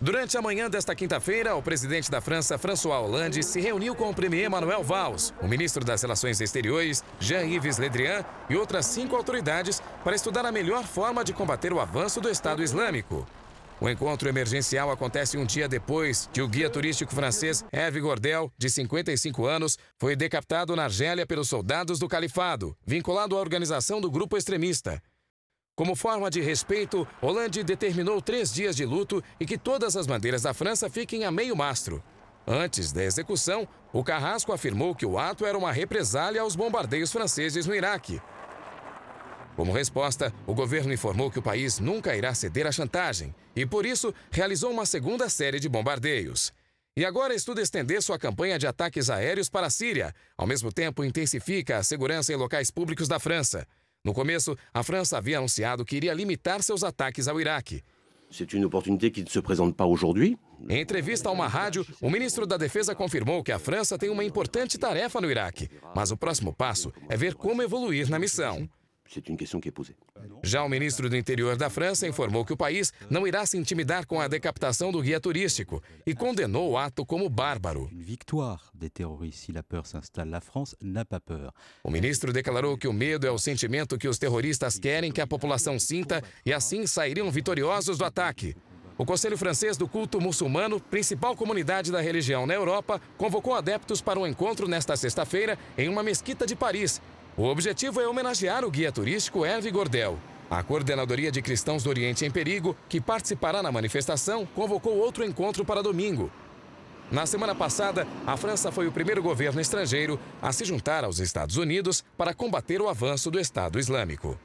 Durante a manhã desta quinta-feira, o presidente da França, François Hollande, se reuniu com o premier Manuel Valls, o ministro das Relações Exteriores, Jean-Yves Le Drian e outras cinco autoridades para estudar a melhor forma de combater o avanço do Estado Islâmico. O encontro emergencial acontece um dia depois que o guia turístico francês Eve Gordel, de 55 anos, foi decapitado na Argélia pelos soldados do Califado, vinculado à organização do grupo extremista. Como forma de respeito, Hollande determinou três dias de luto e que todas as bandeiras da França fiquem a meio mastro. Antes da execução, o Carrasco afirmou que o ato era uma represália aos bombardeios franceses no Iraque. Como resposta, o governo informou que o país nunca irá ceder à chantagem e, por isso, realizou uma segunda série de bombardeios. E agora estuda estender sua campanha de ataques aéreos para a Síria. Ao mesmo tempo, intensifica a segurança em locais públicos da França. No começo, a França havia anunciado que iria limitar seus ataques ao Iraque. Em entrevista a uma rádio, o ministro da Defesa confirmou que a França tem uma importante tarefa no Iraque, mas o próximo passo é ver como evoluir na missão. C'est une question qui est posée. Já o ministro do Interior da França informou que o país não irá se intimidar com a decapitação do guia turístico e condenou o ato como bárbaro. O ministro declarou que o medo é o sentimento que os terroristas querem que a população sinta e assim sairiam vitoriosos do ataque. O Conselho Francês do Culto Muçulmano, principal comunidade da religião na Europa, convocou adeptos para um encontro nesta sexta-feira em uma mesquita de Paris, o objetivo é homenagear o guia turístico Hervé Gordel. A Coordenadoria de Cristãos do Oriente em Perigo, que participará na manifestação, convocou outro encontro para domingo. Na semana passada, a França foi o primeiro governo estrangeiro a se juntar aos Estados Unidos para combater o avanço do Estado Islâmico.